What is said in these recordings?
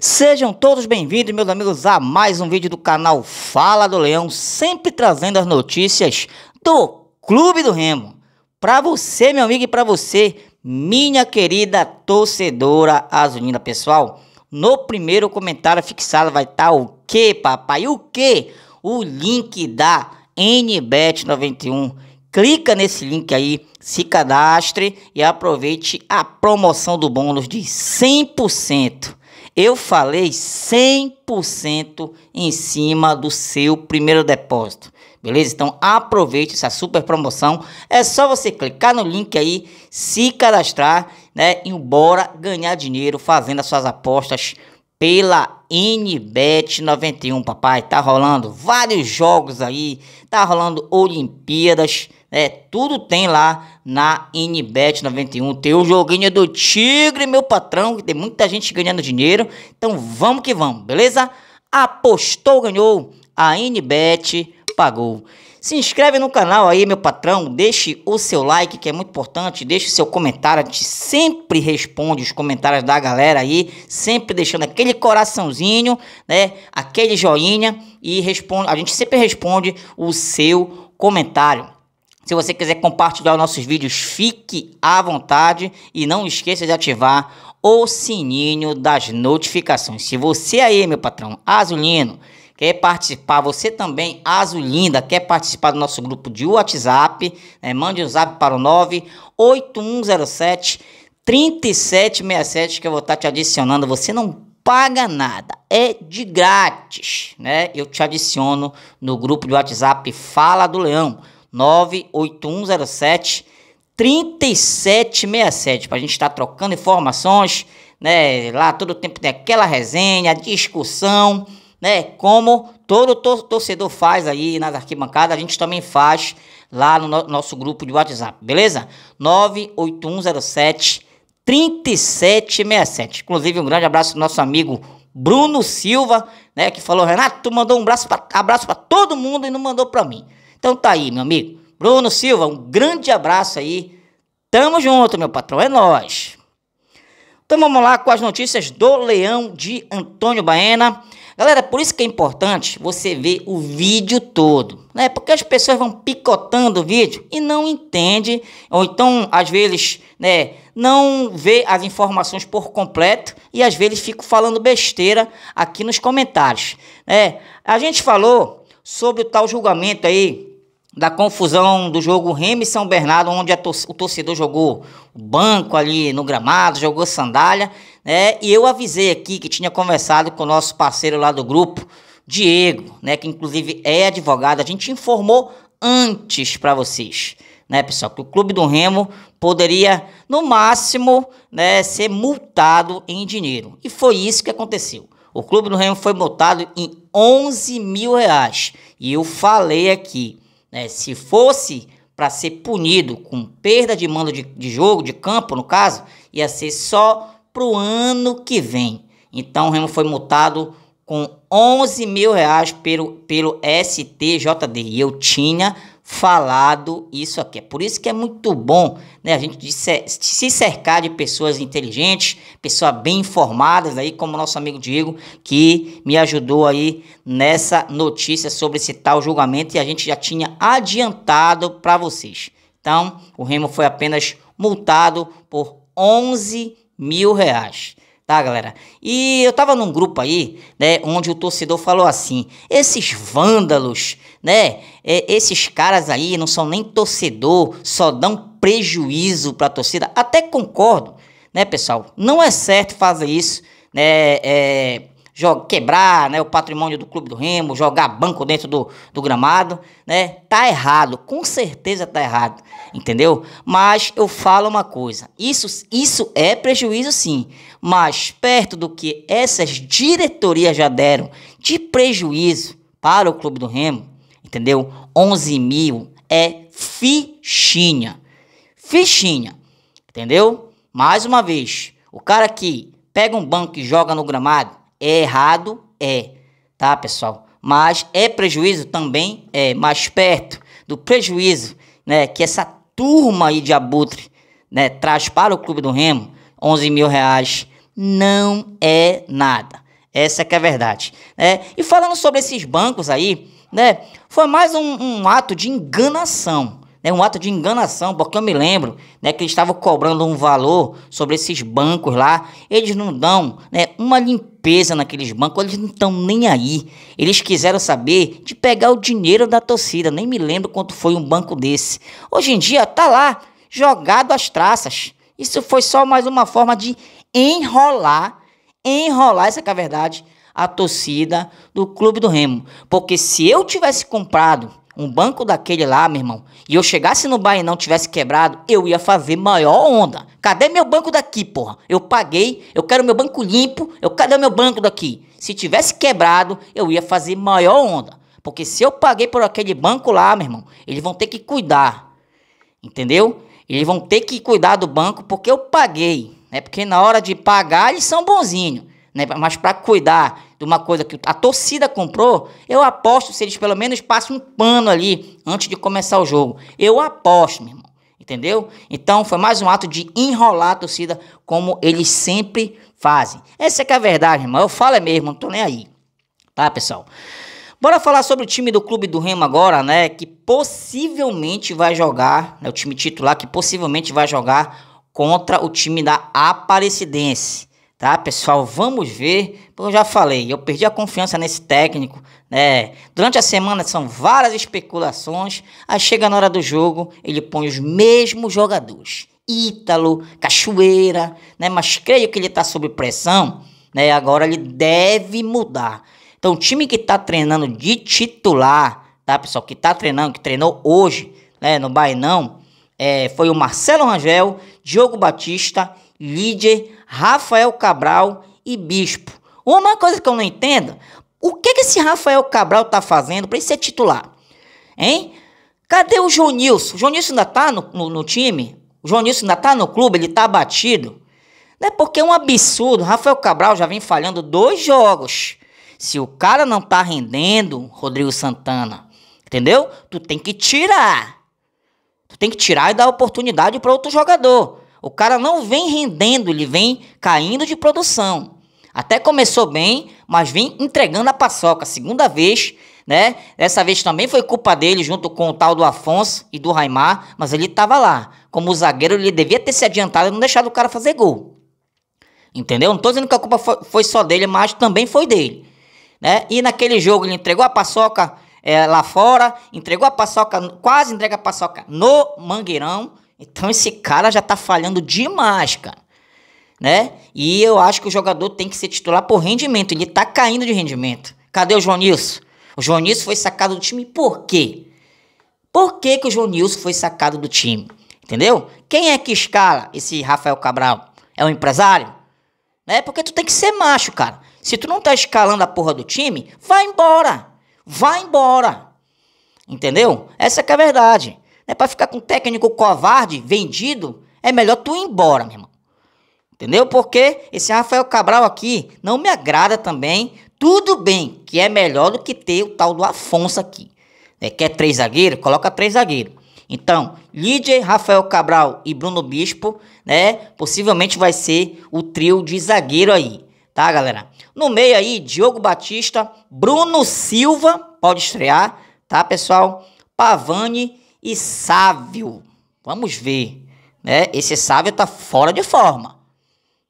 Sejam todos bem-vindos, meus amigos, a mais um vídeo do canal Fala do Leão, sempre trazendo as notícias do Clube do Remo. Para você, meu amigo, e para você, minha querida torcedora azulina, pessoal, no primeiro comentário fixado vai estar tá o que, papai? O que? O link da NBET 91 clica nesse link aí, se cadastre e aproveite a promoção do bônus de 100%. Eu falei 100% em cima do seu primeiro depósito. Beleza? Então aproveite essa super promoção. É só você clicar no link aí, se cadastrar, né? E bora ganhar dinheiro fazendo as suas apostas pela NBet 91, papai. Tá rolando vários jogos aí, tá rolando Olimpíadas, é, tudo tem lá na Inbet 91. Tem o joguinho do Tigre, meu patrão, que tem muita gente ganhando dinheiro. Então vamos que vamos, beleza? Apostou, ganhou. A Inbet pagou. Se inscreve no canal aí, meu patrão. Deixe o seu like, que é muito importante. Deixe o seu comentário. A gente sempre responde os comentários da galera aí. Sempre deixando aquele coraçãozinho, né? Aquele joinha. E responde, a gente sempre responde o seu comentário. Se você quiser compartilhar nossos vídeos, fique à vontade e não esqueça de ativar o sininho das notificações. Se você aí, meu patrão, azulino, quer participar, você também, azulinda, quer participar do nosso grupo de WhatsApp, né? mande o um zap para o 98107 3767 que eu vou estar te adicionando. Você não paga nada, é de grátis, né? Eu te adiciono no grupo de WhatsApp Fala do Leão. 98107 3767 para a gente estar tá trocando informações, né? Lá todo tempo tem aquela resenha, discussão, né? Como todo torcedor faz aí nas arquibancadas, a gente também faz lá no nosso grupo de WhatsApp, beleza? 98107 3767. Inclusive um grande abraço pro nosso amigo Bruno Silva, né, que falou: "Renato, tu mandou um abraço para todo mundo e não mandou para mim". Então tá aí, meu amigo. Bruno Silva, um grande abraço aí. Tamo junto, meu patrão, é nós. Então vamos lá com as notícias do Leão de Antônio Baena. Galera, por isso que é importante você ver o vídeo todo, né? Porque as pessoas vão picotando o vídeo e não entende, ou então às vezes, né, não vê as informações por completo e às vezes fico falando besteira aqui nos comentários, né? A gente falou sobre o tal julgamento aí da confusão do jogo Remy São Bernardo, onde tor o torcedor jogou banco ali no gramado, jogou sandália, né? E eu avisei aqui que tinha conversado com o nosso parceiro lá do grupo, Diego, né? Que inclusive é advogado. A gente informou antes para vocês, né, pessoal, que o Clube do Remo poderia, no máximo, né, ser multado em dinheiro. E foi isso que aconteceu. O Clube do Remo foi multado em 11 mil reais. E eu falei aqui né, se fosse para ser punido com perda de mando de, de jogo, de campo no caso, ia ser só para o ano que vem. Então o Remo foi multado com 11 mil reais pelo, pelo STJD. E eu tinha falado isso aqui. É por isso que é muito bom né, a gente se cercar de pessoas inteligentes, pessoas bem informadas, aí, como nosso amigo Diego, que me ajudou aí nessa notícia sobre esse tal julgamento e a gente já tinha adiantado para vocês. Então, o Remo foi apenas multado por 11 mil reais tá, galera? E eu tava num grupo aí, né, onde o torcedor falou assim: esses vândalos, né, é, esses caras aí não são nem torcedor, só dão prejuízo para a torcida. Até concordo, né, pessoal? Não é certo fazer isso, né? É, quebrar né, o patrimônio do Clube do Remo, jogar banco dentro do, do gramado, né? Tá errado, com certeza tá errado, entendeu? Mas eu falo uma coisa, isso, isso é prejuízo sim, mas perto do que essas diretorias já deram de prejuízo para o Clube do Remo, entendeu? 11 mil é fichinha, fichinha, entendeu? Mais uma vez, o cara que pega um banco e joga no gramado, é errado? É, tá, pessoal? Mas é prejuízo também? É, mais perto do prejuízo, né, que essa turma aí de abutre, né, traz para o Clube do Remo, 11 mil reais, não é nada. Essa que é a verdade, né? E falando sobre esses bancos aí, né, foi mais um, um ato de enganação, né, um ato de enganação, porque eu me lembro né, que eles estavam cobrando um valor sobre esses bancos lá, eles não dão né, uma limpeza naqueles bancos, eles não estão nem aí. Eles quiseram saber de pegar o dinheiro da torcida, nem me lembro quanto foi um banco desse. Hoje em dia tá lá, jogado às traças. Isso foi só mais uma forma de enrolar, enrolar, essa é a verdade, a torcida do Clube do Remo. Porque se eu tivesse comprado um banco daquele lá, meu irmão, e eu chegasse no bar e não tivesse quebrado, eu ia fazer maior onda. Cadê meu banco daqui, porra? Eu paguei, eu quero meu banco limpo, eu cadê meu banco daqui? Se tivesse quebrado, eu ia fazer maior onda. Porque se eu paguei por aquele banco lá, meu irmão, eles vão ter que cuidar. Entendeu? Eles vão ter que cuidar do banco porque eu paguei. Né? Porque na hora de pagar, eles são bonzinhos né? mas para cuidar de uma coisa que a torcida comprou, eu aposto se eles pelo menos passam um pano ali antes de começar o jogo. Eu aposto, meu irmão. Entendeu? Então foi mais um ato de enrolar a torcida como eles sempre fazem. Essa é que é a verdade, irmão. Eu falo é mesmo, não tô nem aí. Tá, pessoal? Bora falar sobre o time do clube do Remo agora, né? Que possivelmente vai jogar, né, o time titular que possivelmente vai jogar contra o time da Aparecidense tá, pessoal? Vamos ver. Como eu já falei, eu perdi a confiança nesse técnico, né? Durante a semana são várias especulações, aí chega na hora do jogo, ele põe os mesmos jogadores. Ítalo, Cachoeira, né? Mas creio que ele tá sob pressão, né? Agora ele deve mudar. Então, o time que tá treinando de titular, tá, pessoal? Que tá treinando, que treinou hoje, né, no Bainão, é, foi o Marcelo Rangel, Diogo Batista, Líder Rafael Cabral e Bispo. Uma coisa que eu não entendo, o que, que esse Rafael Cabral tá fazendo para ele ser titular? Hein? Cadê o João Nilson? O João Nilson ainda tá no, no, no time? O João Nilson ainda tá no clube? Ele tá abatido? Não é porque é um absurdo. Rafael Cabral já vem falhando dois jogos. Se o cara não tá rendendo, Rodrigo Santana, entendeu? Tu tem que tirar. Tu tem que tirar e dar oportunidade para outro jogador. O cara não vem rendendo, ele vem caindo de produção. Até começou bem, mas vem entregando a paçoca. Segunda vez, né? Dessa vez também foi culpa dele, junto com o tal do Afonso e do Raimar, mas ele estava lá. Como zagueiro, ele devia ter se adiantado e não deixado o cara fazer gol. Entendeu? Não tô dizendo que a culpa foi só dele, mas também foi dele. Né? E naquele jogo ele entregou a paçoca é, lá fora, entregou a paçoca, quase entrega a paçoca no Mangueirão. Então esse cara já tá falhando demais, cara. Né? E eu acho que o jogador tem que ser titular por rendimento. Ele tá caindo de rendimento. Cadê o João Nilson? O João Nilson foi sacado do time por quê? Por que, que o João Nilson foi sacado do time? Entendeu? Quem é que escala esse Rafael Cabral? É o um empresário? Né? Porque tu tem que ser macho, cara. Se tu não tá escalando a porra do time, vai embora. Vai embora. Entendeu? Essa é a verdade. Não é pra ficar com um técnico covarde, vendido. É melhor tu ir embora, meu irmão. Entendeu? Porque esse Rafael Cabral aqui não me agrada também. Tudo bem que é melhor do que ter o tal do Afonso aqui. É, quer três zagueiros? Coloca três zagueiros. Então, Lídia, Rafael Cabral e Bruno Bispo, né? Possivelmente vai ser o trio de zagueiro aí, tá, galera? No meio aí, Diogo Batista, Bruno Silva, pode estrear, tá, pessoal? Pavani e sábio. Vamos ver, né? Esse sábio tá fora de forma.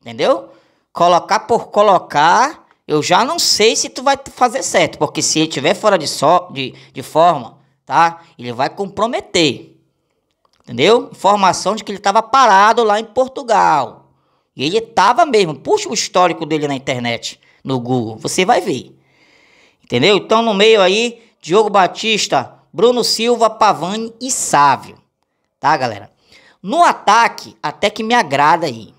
Entendeu? Colocar por colocar, eu já não sei se tu vai fazer certo, porque se ele tiver fora de so, de, de forma, tá? Ele vai comprometer. Entendeu? Informação de que ele estava parado lá em Portugal. E ele estava mesmo. Puxa o histórico dele na internet, no Google. Você vai ver. Entendeu? Então, no meio aí, Diogo Batista Bruno Silva, Pavani e Sávio. Tá, galera? No ataque, até que me agrada aí.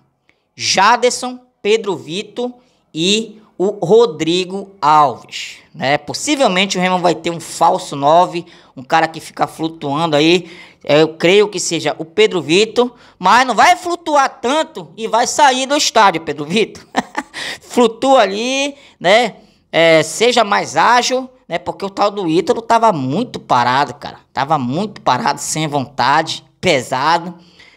Jaderson, Pedro Vitor e o Rodrigo Alves. Né? Possivelmente o Remo vai ter um falso 9, um cara que fica flutuando aí. É, eu creio que seja o Pedro Vitor, mas não vai flutuar tanto e vai sair do estádio, Pedro Vitor. Flutua ali, né? É, seja mais ágil né? Porque o tal do Ítalo tava muito parado, cara. Tava muito parado, sem vontade, pesado.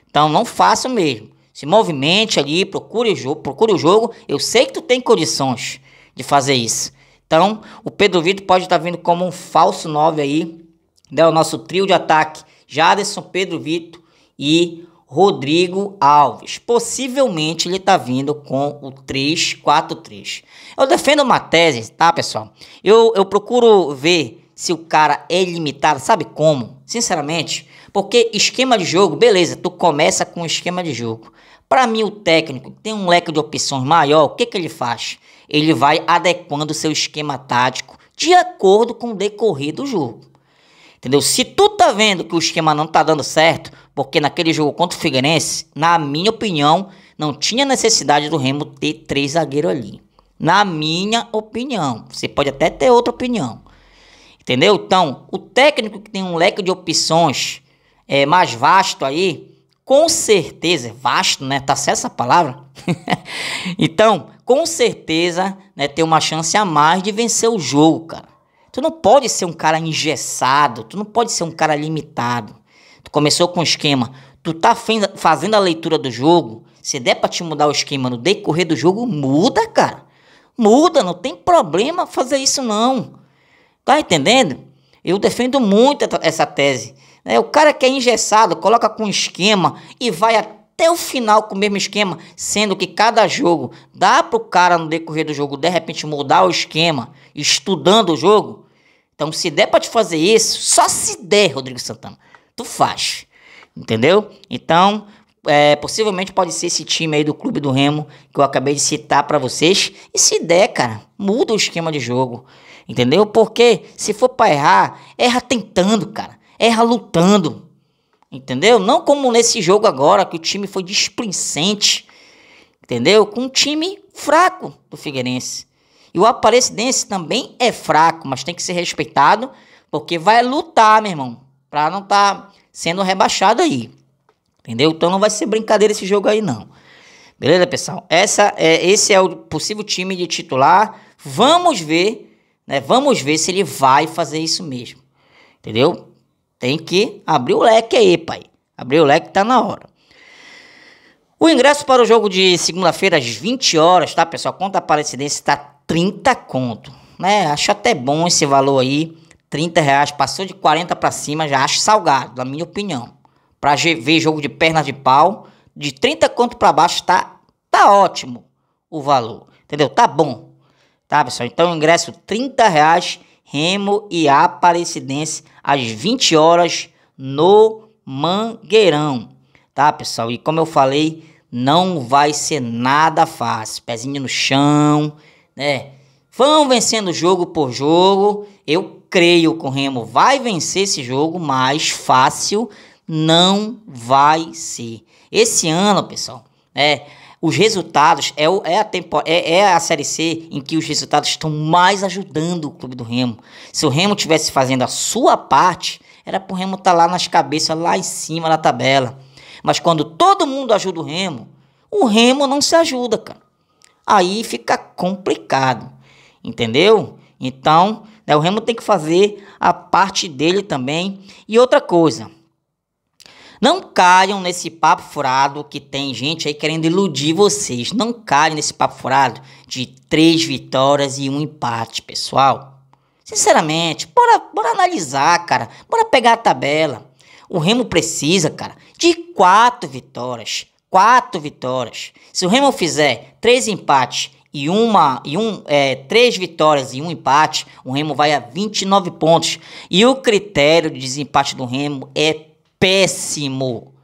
Então não faça o mesmo. Se movimente ali, procure o jogo, procure o jogo. Eu sei que tu tem condições de fazer isso. Então, o Pedro Vitor pode estar tá vindo como um falso 9 aí, né? O nosso trio de ataque, Jaderson, Pedro Vitor e Rodrigo Alves. Possivelmente ele está vindo com o 3-4-3. Eu defendo uma tese, tá, pessoal? Eu, eu procuro ver se o cara é limitado, sabe como? Sinceramente, porque esquema de jogo, beleza, tu começa com esquema de jogo. Para mim, o técnico tem um leque de opções maior, o que, que ele faz? Ele vai adequando o seu esquema tático de acordo com o decorrer do jogo. Entendeu? Se tu tá vendo que o esquema não tá dando certo, porque naquele jogo contra o Figueirense, na minha opinião, não tinha necessidade do Remo ter três zagueiros ali. Na minha opinião. Você pode até ter outra opinião. Entendeu? Então, o técnico que tem um leque de opções é, mais vasto aí, com certeza, vasto, né? Tá certa essa palavra? então, com certeza, né, tem uma chance a mais de vencer o jogo, cara. Tu não pode ser um cara engessado, tu não pode ser um cara limitado. Tu começou com um esquema, tu tá fazendo a leitura do jogo, se der pra te mudar o esquema no decorrer do jogo, muda, cara. Muda, não tem problema fazer isso não. Tá entendendo? Eu defendo muito essa tese. É, o cara que é engessado, coloca com esquema e vai até até o final com o mesmo esquema, sendo que cada jogo dá para o cara no decorrer do jogo de repente mudar o esquema, estudando o jogo. Então, se der para te fazer isso, só se der, Rodrigo Santana, tu faz. Entendeu? Então, é, possivelmente pode ser esse time aí do Clube do Remo que eu acabei de citar para vocês. E se der, cara, muda o esquema de jogo. Entendeu? Porque se for para errar, erra tentando, cara. Erra lutando. Entendeu? Não como nesse jogo agora, que o time foi displicente. Entendeu? Com um time fraco do Figueirense. E o Aparecidense também é fraco, mas tem que ser respeitado, porque vai lutar, meu irmão, pra não estar tá sendo rebaixado aí. Entendeu? Então não vai ser brincadeira esse jogo aí, não. Beleza, pessoal? Essa é, esse é o possível time de titular. Vamos ver, né? Vamos ver se ele vai fazer isso mesmo. Entendeu? Tem que abrir o leque aí, pai. Abrir o leque tá na hora. O ingresso para o jogo de segunda-feira às 20 horas, tá, pessoal? Conta para incidência está 30 conto, né? Acho até bom esse valor aí, 30 reais. Passou de 40 para cima, já acho salgado, na minha opinião. Para ver jogo de pernas de pau, de 30 conto para baixo tá, tá ótimo o valor, entendeu? Tá bom, tá, pessoal? Então, ingresso 30 reais Remo e Aparecidense às 20 horas no Mangueirão, tá, pessoal? E como eu falei, não vai ser nada fácil. Pezinho no chão, né? Vão vencendo jogo por jogo. Eu creio que o Remo vai vencer esse jogo, mas fácil não vai ser. Esse ano, pessoal, é os resultados é, o, é, a tempo, é, é, a Série C em que os resultados estão mais ajudando o clube do Remo. Se o Remo tivesse fazendo a sua parte, era para o Remo estar tá lá nas cabeças, lá em cima na tabela. Mas quando todo mundo ajuda o Remo, o Remo não se ajuda, cara. Aí fica complicado, entendeu? Então, né, o Remo tem que fazer a parte dele também. E outra coisa, não caiam nesse papo furado que tem gente aí querendo iludir vocês. Não caiam nesse papo furado de três vitórias e um empate, pessoal. Sinceramente, bora, bora analisar, cara. Bora pegar a tabela. O Remo precisa, cara, de quatro vitórias. Quatro vitórias. Se o Remo fizer três empates e uma e um é, três vitórias e um empate, o Remo vai a 29 pontos. E o critério de desempate do Remo é péssimo.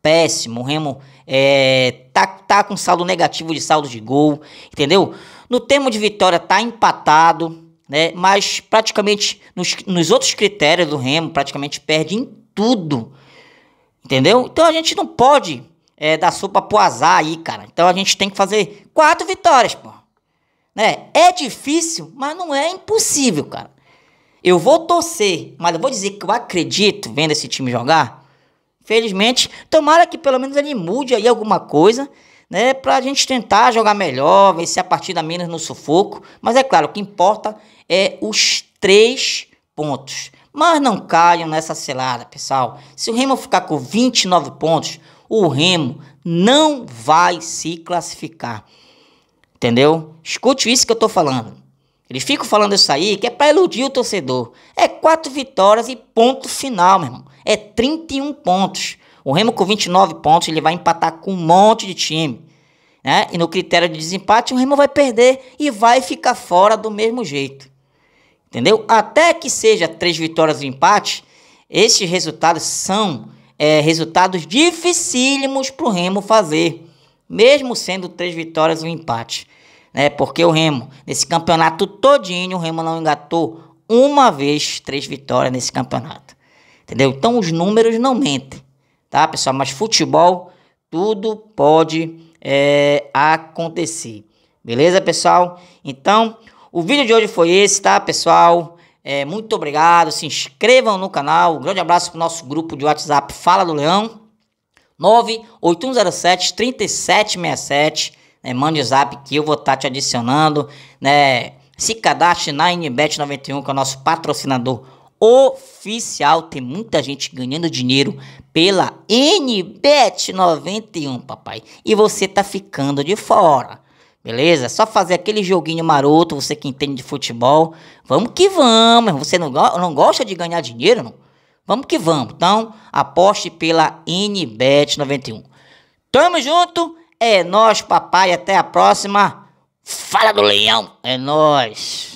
Péssimo. O Remo é, tá, tá com saldo negativo de saldo de gol, entendeu? No termo de vitória tá empatado, né? Mas praticamente nos, nos outros critérios do Remo, praticamente perde em tudo. Entendeu? Então a gente não pode é, dar sopa pro azar aí, cara. Então a gente tem que fazer quatro vitórias, pô. Né? É difícil, mas não é impossível, cara. Eu vou torcer, mas eu vou dizer que eu acredito, vendo esse time jogar, Felizmente, tomara que pelo menos ele mude aí alguma coisa, né? Pra gente tentar jogar melhor, vencer a partida menos no sufoco. Mas é claro, o que importa é os três pontos. Mas não caiam nessa selada, pessoal. Se o Remo ficar com 29 pontos, o Remo não vai se classificar. Entendeu? Escute isso que eu tô falando. Ele fica falando isso aí que é para eludir o torcedor. É quatro vitórias e ponto final, meu irmão. É 31 pontos. O Remo com 29 pontos, ele vai empatar com um monte de time. Né? E no critério de desempate, o Remo vai perder e vai ficar fora do mesmo jeito. Entendeu? Até que seja três vitórias e um empate, esses resultados são é, resultados dificílimos para o Remo fazer, mesmo sendo três vitórias e um empate né? Porque o Remo, nesse campeonato todinho, o Remo não engatou uma vez três vitórias nesse campeonato. Entendeu? Então os números não mentem, tá, pessoal? Mas futebol, tudo pode é, acontecer. Beleza, pessoal? Então, o vídeo de hoje foi esse, tá, pessoal? É, muito obrigado. Se inscrevam no canal. Um grande abraço para o nosso grupo de WhatsApp Fala do Leão. 98107 3767 né, mande o zap que eu vou estar tá te adicionando, né? Se cadastre na NBet91, que é o nosso patrocinador oficial. Tem muita gente ganhando dinheiro pela NBet91, papai. E você tá ficando de fora. Beleza? só fazer aquele joguinho maroto, você que entende de futebol. Vamos que vamos. Você não, go não gosta de ganhar dinheiro, não? Vamos que vamos. Então, aposte pela NBet91. Tamo junto é nós, papai. Até a próxima. Fala do leão. É nós.